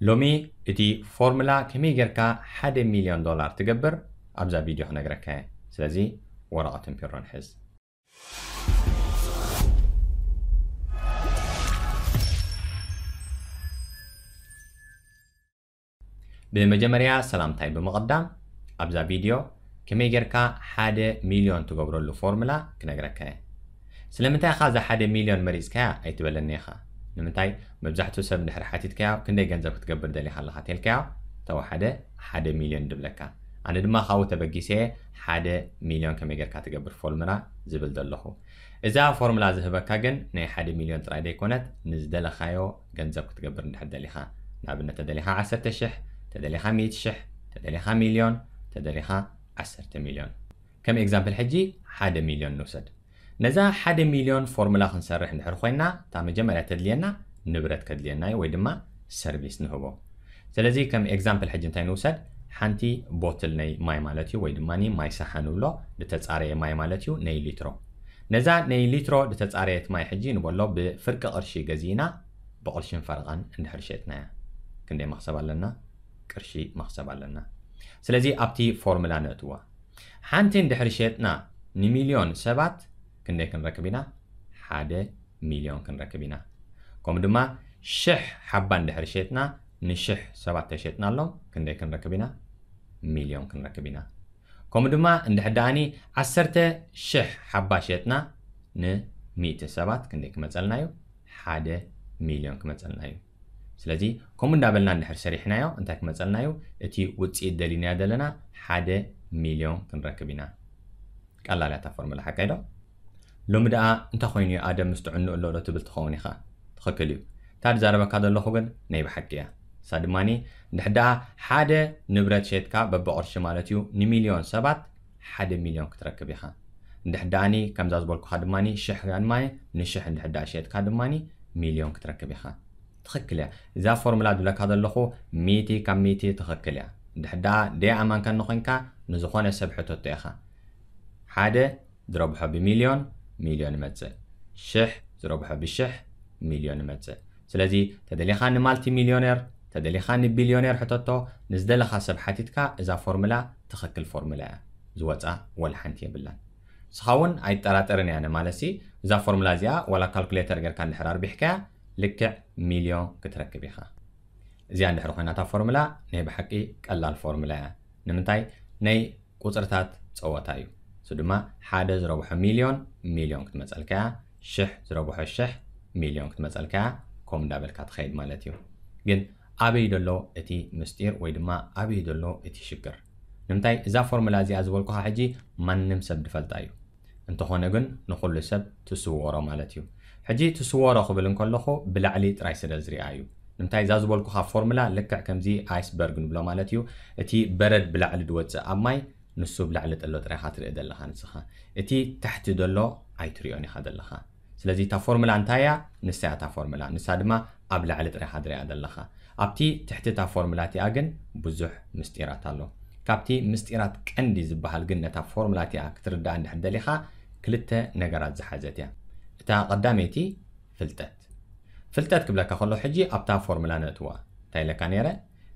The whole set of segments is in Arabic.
لومي اتي فورمولا كمي جركا حد مليون دولار تقبر ابزا فيديو حنا جركا سلازي وراء تنبيرون حز بمجمريا سلام تاي بمقدم ابزا فيديو كمي جركا حد مليون تقبرو لو فورمولا جركا سلامتا خازا حد مليون مريز كا ايتبلن نيخا نمتاي مبزحتو سب دحر حاتيت كاع كندا غنزب كتقبل دالي حال حاتيل كاع تو حدا حدا مليون دبلكا انا دما خاو تبقيسي حدا مليون كم يقر كاتقبل فورمولا زبل دلخو اذا فورمولا زهبا كاغن ني حدا مليون ترى دي كونت نزدل خايو غنزب كتقبل دحر دالي ها نابنا تدالي ها عسر تشح تدالي خا ميت شح تدالي خا مليون تدالي خا عسر تمليون كم example حجي حدا مليون نوسد ነዛ ሓደ ሚሊዮን ፎርሙላ ክንሰርሕ እንድሕር ኮይና እታ መጀመርያ ተድልየና ንብረት ከድልየና እዩ ወይ ድማ ሰርቪስ ንህቦ ስለዚ ከም ኤግዛምፕል ሕጂ እንታይ ንውሰድ ሓንቲ ቦትል ናይ ማይ ማለት እዩ ወይ ድማ ማይ ሳሓ ንብሎ ዝተፃረየ ማይ ማለት እዩ ናይ ሊትሮ ነዛ ናይ ሊትሮ ዝተፃረየት ማይ ሕጂ ንበሎ ብፍርቂ ቅርሺ ገዚእና ብቅርሽን ፈረቓን እንድሕር ሸጥና እያ ክንደይ መኽሰብ ኣለና ቅርሺ መኽሰብ ኣለና ስለዚ ኣብቲ ፎርሙላ ነእትዋ ሓንቲ እንድሕር ሸጥና ንሚልዮን ሰባት ክንደይ ክንረክብ ኢና ሓደ ሚሊዮን ክንረክብ ኢና ከምኡ ድማ ሽሕ ሓባ ንድሕሪ ሸጥና ንሽሕ ሰባት ተሸጥና ኣሎም ክንደይ ክንረክብ ኢና ሚሊዮን ክንረክብ ኢና ከምኡ ድማ እንድሕ ዳኣኒ 1ሰተ ሽሕ ሓባ ሸጥና ን100 ሰባት ክንደይ ክመፀልና እዩ ሓደ ሚሊዮን ክመፀልና እዩ ስለዚ ከምኡ እንዳበልና እንድሕር ሰሪሕናዮ እንታይ ክመፀልና እዩ እቲ ውፅኢት ደሊናዮ ዘለና ሓደ ሚሊዮን ክንረክብ ኢና ቀላልያታ ፎርሙላ ሓቀይ ሎሚ ደኣ እንታይ ኮይኑ እዩ ኣደም ምስ ጥዕንኡ ኣሎ ዶ ትብል ትኸውን ኢኻ ትኽክል እዩ እታ ትዛረበካ ዘለኹ ግን ናይ ብሓቂ እያ ንሳ ድማኒ እንድሕ ደኣ ሓደ ንብረት ሸትካ በብቕርሺ ማለት እዩ ንሚልዮን ሰባት ሓደ ሚልዮን ክትረክብ ኢኻ እንድሕ ደኣኒ ከምዛ ዝበልኩካ ድማኒ ሽሕ ድማ ንሽሕ እንድሕ ደኣ ሸትካ ድማኒ ሚልዮን ክትረክብ ኢኻ ትኽክል እያ እዛ ፎርሙላ ድብለካ ዘለኹ ሚቲ ካብ ሚቲ ትኽክል እያ እንድሕ ደኣ ደይ ኣማንካ ንኮንካ ንዝኾነ ሰብ ሕቶቶ ኢኻ ሓደ ዝረብሖ ብሚልዮን مليون متر شح تربح بالشح مليون متر سلازي تدلي خان مالتي مليونير تدلي خان بليونير حتى نزدل خاصب حتتك اذا فورمولا تخك الفورمولا زوطا والحنت يبلان سخون اي طراطرني انا مالسي اذا فورمولا زيا ولا كالكوليتر غير كان الحرار بحكا لك مليون كتركب يخا زيان نحرو خينا تا فورمولا ني بحقي قلال فورمولا نمتاي ني قصرتات صوتايو سدما حادز ربح مليون ميليون كتمثل كاع شح تربح الشح مليون كتمثل كاع كوم دابل كتخيد مالتيو جن أبي دلو اتي مستير ويدما أبي دلو اتي شكر نمتاي إذا فورمولا زي أزولكو حجي من نمسب دفلتايو انتو هون اغن نخل سب تسوورا مالتيو حجي تسوورا خو بلن كلخو بلعلي ترايس الازري ايو نمتاي إذا أزولكو ها فورمولا لكع كمزي آيس برغن بلا مالتيو اتي برد بلعلي دوتس أماي ንሱብላዕ ዝጠሎ ጥራይካ ትርኢ ዘለካ ንስኻ እቲ ታሕቲ ዘሎ ኣይትሪኦን ኢካ ዘለካ ስለዚ እታ ፎርሙላ እንታይ እያ ንሳ እያ እታ ፎርሙላ ንሳ ድማ ኣብ ላዕሊ ጥራይካ ትሪኣ ዘለካ ኣብቲ ትሕቲ እታ ፎርሙላ እቲኣ ግን ብዙሕ ምስጢራት ኣሎ ካብቲ ምስጢራት ቀንዲ ዝበሃል ግን ነታ ፎርሙላ እቲኣ ክትርዳእ እንድሕር ደሊኻ ክልተ ነገራት ዝሓዘት እያ እታ ቀዳመይቲ ፍልጠት ፍልጠት ክብለካ ከሎ ሕጂ ኣብታ ፎርሙላ ነእትዋ እንታይ ኢለካ ነይረ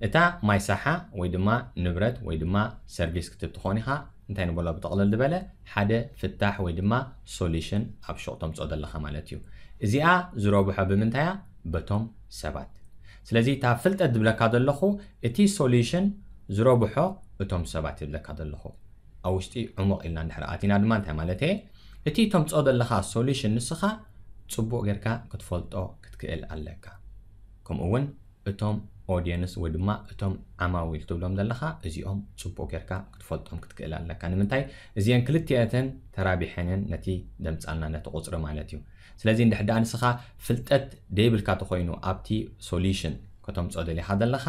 እታ ማይ ሳሓ ወይ ድማ ንብረት ወይ ድማ ሰርቪስ ክትብ ትኾን ኢኻ እንታይ ንበሎ ብጠቕለል ዝበለ ሓደ ፍታሕ ወይ ድማ ሶሉሽን ኣብ ሹቕ ተምፅኦ ዘለኻ ማለት እዩ እዚኣ ዝረብሖ ብምንታይ እያ በቶም ሰባት ስለዚ እታ ፍልጠት ዝብለካ ዘለኹ እቲ ሶሉሽን ዝረብሖ እቶም ሰባት ይብለካ ዘለኹ ኣብ ውሽጢ ዕሙቕ ኢልና እንድሕር ኣቲና ድማ እንታይ ማለት እየ እቲ ተምፅኦ ዘለኻ ሶሉሽን ንስኻ ፅቡቕ ጌርካ ክትፈልጦ ክትክእል ኣለካ ከምኡ እውን እቶም ኦድየንስ ወይ ድማ እቶም ዓማዊል ትብሎም ዘለኻ እዚኦም ፅቡቅ ጌርካ ክትፈልጦም ክትክእል ኣለካ ንምንታይ እዚአን ክልትአተን ተራቢሐንን ነቲ ደምፃልና ነቲ ቁፅሪ ማለት እዩ ስለዚ እንድሕዳ ንስኻ ፍልጠት ደይብልካ ተኮይኑ ኣብቲ ሶሉሽን ከተምፆ ደሊኻ ዘለኻ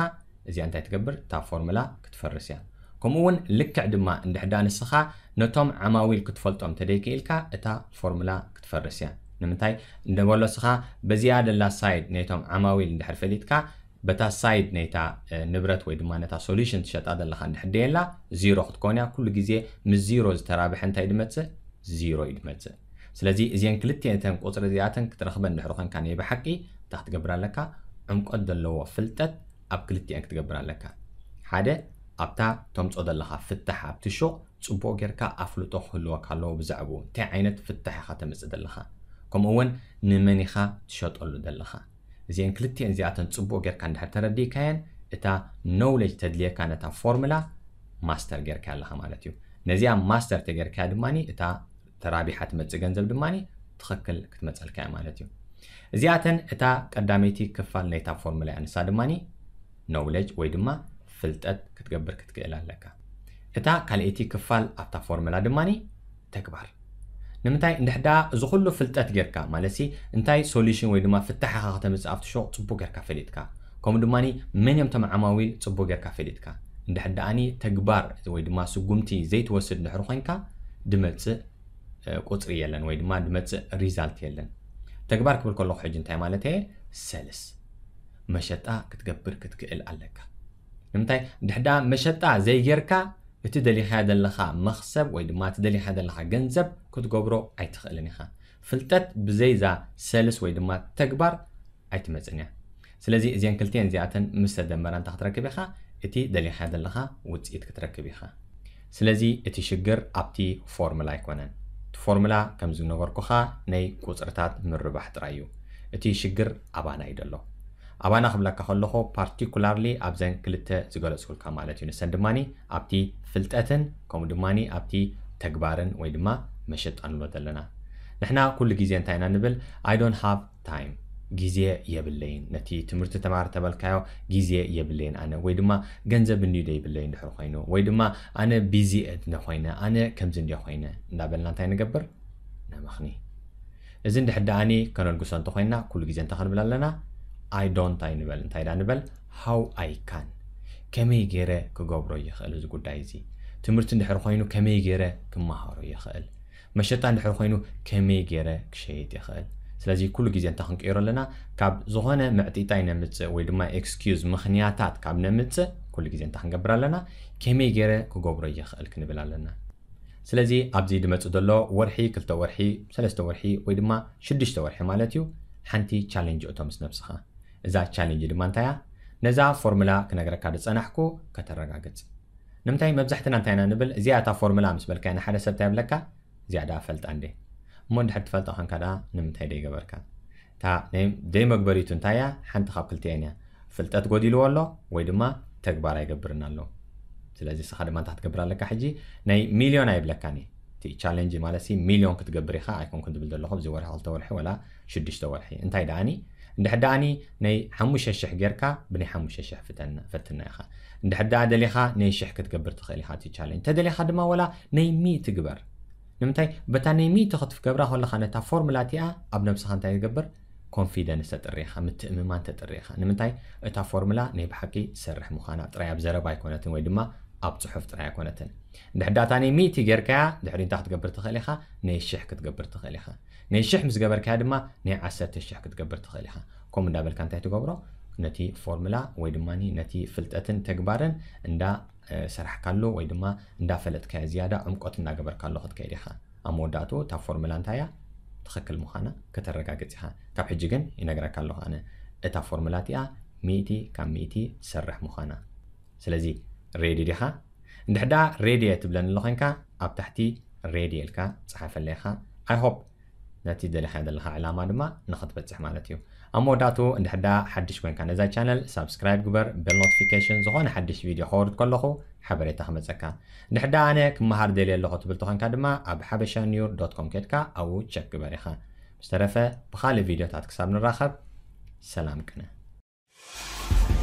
እዚኣ እንታይ ትገብር እታ ፎርሙላ ክትፈርስ እያ ከምኡ እውን ልክዕ ድማ እንድሕዳ ንስኻ ነቶም ዓማዊል ክትፈልጦም ተደይክኢልካ እታ ፎርሙላ ክትፈርስ እያ ንምንታይ እንደበሎ ስኻ በዚኣ ደላ ሳይድ ናይቶም ዓማዊል እንድሕር ፈሊጥካ በታ ሳይድ ናይታ ንብረት ወይ ድማ ነታ ሶሉሽን ትሸጣ ዘለካ እንድሕደየላ ዚሮ ክትኮን እያ ኩሉ ግዜ ምስ ዚሮ ዝተራብሐ እንታይ ድመፅእ ዚሮ እዩ ድመፅእ ስለዚ እዚአን ክልተን እተን ቁፅሪ እዚኣተን ክትረክበን ድሕርኮንካ ነይ ብሓቂ እንታይ ክትገብር ኣለካ ዕምቆት ዘለዎ ፍልጠት ኣብ ክልቲአን ክትገብር ኣለካ ሓደ ኣብታ ተምፆ ዘለካ ፍታሕ ኣብቲ ሹቕ ፅቡቅ ጌርካ ኣፍልጦ ክህልወካ ኣለዎ ብዛዕብኡ እንታይ ዓይነት ፍታሕ ኢካ ተምፅእ ዘለካ ከምኡ እውን ንመን ኢኻ ትሸጠሉ ዘለካ እዚአን ክልቲአን እዚኣተን ፅቡቅ ጌርካ እንድሕር ተረዲእካየን እታ ኖውሌጅ ተድልየካ ነታ ፎርሙላ ማስተር ጌርካ ኣለካ ማለት እዩ ነዚኣ ማስተር ተጌርካያ ድማ እታ ተራቢሓ ትመፅእ ገንዘብ ድማ ትኽክል ክትመፀልካ እያ ማለት እዩ እዚኣተን እታ ቀዳመይቲ ክፋል ናይታ ፎርሙላ እያ ንሳ ድማኒ ኖውሌጅ ወይ ድማ ፍልጠት ክትገብር ክትክእል ኣለካ እታ ካልአይቲ ክፋል ኣብታ ፎርሙላ ድማ ተግባር ንምንታይ እንድሕዳ እዚ ኩሉ ፍልጠት ጌርካ ማለት እንታይ ሶሉሽን ወይ ድማ ፍታሕኻ ከተምፅእ ኣብቲ ሹቕ ፅቡቅ ጌርካ ፈሊጥካ ከምኡ ድማ መን እዮም ቶም ዓማዊል ፅቡቅ ጌርካ ፈሊጥካ እንድሕር ደኣኒ ተግባር ወይ ድማ ስጉምቲ ዘይትወስድ ድሕሪ ኮንካ ድመፅእ ቁፅሪ የለን ወይ ድማ ድመፅእ ሪዛልት የለን ተግባር ክብል ከለኩ ሕጂ እንታይ ማለት እየ ሰልስ መሸጣ ክትገብር ክትክእል ኣለካ ንምንታይ ድሕዳ መሸጣ ዘይጌርካ እቲ ደሊኻ ዘለኻ መኽሰብ ወይ ድማ እቲ ደሊኻ ዘለኻ ገንዘብ ክትገብሮ ኣይትኽእልን ኢኻ ፍልጠት ብዘይዛ ሰልስ ወይ ድማ ተግባር ኣይትመፅን እያ ስለዚ እዚአን ክልተን እዚኣተን ምስ ተደመራ እንታ ክትረክብ ኢኻ እቲ ደሊኻ ዘለኻ ውፅኢት ክትረክብ ኢኻ ስለዚ እቲ ሽግር ኣብቲ ፎርሙላ ኣይኮነን እቲ ፎርሙላ ከም ዝነበርኩኻ ናይ ቁፅርታት ምርባሕ ጥራይ እዩ እቲ ሽግር ኣባና እዩ ደሎ ኣባና ክብለካ ከለኹ ፓርቲኩላርሊ ኣብዘን ክልተ ዝገለፅኩልካ ማለት እዩ ንሰን ድማኒ ኣብቲ ፍልጠትን ከምኡ ድማኒ ኣብቲ ተግባርን ወይ ድማ መሸጥ ንብሎ ኣለና ንሕና ኩሉ ግዜ እንታይ ኢና ንብል ኣይ ዶንት ሃቭ ታይም ግዜ የብለይን ነቲ ትምህርቲ ተማር ተበልካዮ ግዜ የብለይን ኣነ ወይ ድማ ገንዘብ እንዲደ ይብለይ ድሕሪ ኮይኑ ወይ ድማ ኣነ ቢዚ እንደ ኮይነ ኣነ ከምዚ እንዲ ኮይነ እንዳበልና እንታይ ንገብር ነመኽኒ እዚ እንድሕር ደኣኒ ከነልግሶ እንተኮይንና ኩሉ ግዜ እንታይ ክንብል ኣለና ኣይ ዶንት ኣይ ንበል እንታይ ዳ ንበል ሃው ኣይ ካን ከመይ ገይረ ክገብሮ ይኽእል እዚ ጉዳይ እዚ ትምህርቲ እንድሕር ኮይኑ ከመይ ገይረ ክመሃሮ ይኽእል መሸጣ እንድሕር ኮይኑ ከመይ ገይረ ክሸየጥ ይኽእል ስለዚ ኩሉ ግዜ እንታ ክንቀይሮ ኣለና ካብ ዝኾነ ምዕጢጣይ ነምፅእ ወይ ድማ ኤክስኪዝ ምኽንያታት ካብ ነምፅእ ኩሉ ግዜ እንታ ክንገብር ኣለና ከመይ ገይረ ክገብሮ ይኽእል ክንብል ኣለና ስለዚ ኣብዚ ድመፅ ዘሎ ወርሒ 2 ወርሒ 3 ለስተ ወርሒ ወይ ድማ 6 ዱሽተ ወርሒ ማለት እዩ ሓንቲ ቻለንጅ እቶ ምስ ነብስኻ እዛ ቻለንጅ ድማ እንታያ ነዛ ፎርሙላ ክነገረካ ዝፀናሕኩ ከተረጋግፅ ንምንታይ መብዛሕትና እንታይ ኢና ንብል እዚኣ እታ ፎርሙላ ምስ በልካይና ሓደ ሰብ እንታይ ይብለካ ዝያዳ ፈልጣ እንዴ እሞ ድሕር ትፈልጦ ኮንካ ደ ንምንታይ ደይገበርካ እታ ደይ መግበሪቱ እንታይ እያ ሓንቲ ካብ ክልትአን እያ ፍልጠት ጎዲልዎ ኣሎ ወይ ድማ ተግባር ኣይገብርና ኣለዉ ስለዚ ስኻ ድማ እንታይ ትገብር ኣለካ ሕጂ ናይ ሚልዮን ኣይብለካን እየ እቲ ቻለንጅ ማለት ሚልዮን ክትገብር ኢኻ ኣይኮንኩን ትብል ዘለኹ ብዚ ወርሒ ክልተ ወርሒ ወላ ሽዱሽተ ወርሒ እንታይ ደኣኒ እንድሕር ደኣኒ ናይ 5,000 ጌርካ ብናይ 5,000 ፈትና ኢኻ እንድሕር ደኣ ደሊኻ ናይ ሽሕ ክትገብር ትኽእል ኢኻ እቲ ቻለንጅ ተደሊኻ ድማ ወላ ናይ ሚ ትግበር ንምንታይ በታ ናይ ሚእቲ ክትገብራ ከለካ ነታ ፎርሙላ እቲኣ ኣብ ነብስኻ እንታይ ዝገብር ኮንፊደንስ ተጥሪኢኻ ምትእምማን ተጥሪኢኻ ንምንታይ እታ ፎርሙላ ናይ ብሓቂ ትሰርሕ ምዃና ጥራይ ኣብ ዘረባ ኣይኮነትን ወይ ድማ ኣብ ፅሑፍ ጥራይ ኣይኮነትን ድሕዳታ ናይ ሚእቲ ጌርካያ ድሕሪ እንታይ ክትገብር ትኽእል ኢኻ ናይ ሽሕ ክትገብር ትኽእል ኢኻ ናይ ሽሕ ምስ ገበርካያ ድማ ናይ ዓሰርተ ሽሕ ክትገብር ትኽእል ኢኻ ከምኡ እንዳበልካ እንታይ ትገብሮ ነቲ ፎርሙላ ወይ ድማ ነቲ ፍልጠትን ተግባርን እንዳ ሰራሕ ካሎ ወይ ድማ እንዳፈለጥከ ዝያዳ ዕምቆት እናገበርካ ኣሎ ክትከይድ ኢኻ ኣብ መወዳእቱ እታ ፎርሙላ እንታይ እያ ትኽክል ምዃና ከተረጋግፅ ኢኻ ካብ ሕጂ ግን ይነግረካ ኣለኹ ኣነ እታ ፎርሙላ እቲኣ ሚእቲ ካብ ሚእቲ ትሰርሕ ምዃና ስለዚ ሬዲ ዲኻ እንድሕዳ ሬድየ ትብለን ኣሎ ኮንካ ኣብ ታሕቲ ሬድየ ኢልካ ፅሓፈለኻ ኣይ ሆፕ ነቲ ደሊኻ ዘለካ ዕላማ ድማ ንኽትበፅሕ ማለት እዩ أما داتو عند حدا حدش وين كان إذا قناة سبسكرايب جبر بيل نوتيفيكيشن زخان حدش فيديو خورد كله حبري تحمد زكا عند حدا أنا كم هر دليل له تبل تخان كدمة أب حبشانيور دوت كوم كتكا أو تشك جبر خان مشترفة بخال الفيديو تاتك سابن الرخب سلام كنا